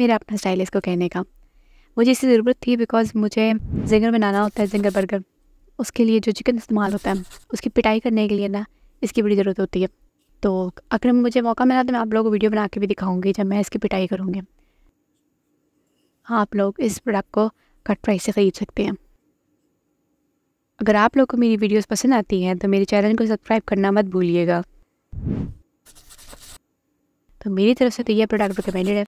मेरा अपना स्टाइल इसको कहने का मुझे इसकी ज़रूरत थी बिकॉज़ मुझे जिंगर बनाना होता है जिंगर बर्गर उसके लिए जो चिकन इस्तेमाल होता है उसकी पिटाई करने के लिए ना इसकी बड़ी ज़रूरत होती है तो अगर मुझे मौका मिला तो मैं आप लोगों को वीडियो बना के भी दिखाऊँगी जब मैं इसकी पिटाई करूँगी हाँ आप लोग इस प्रोडक्ट को कट प्राइस से ख़रीद सकते हैं अगर आप लोग को मेरी वीडियोस पसंद आती हैं तो मेरे चैनल को सब्सक्राइब करना मत भूलिएगा तो मेरी तरफ से तो यह प्रोडक्ट रिकमेंडेड है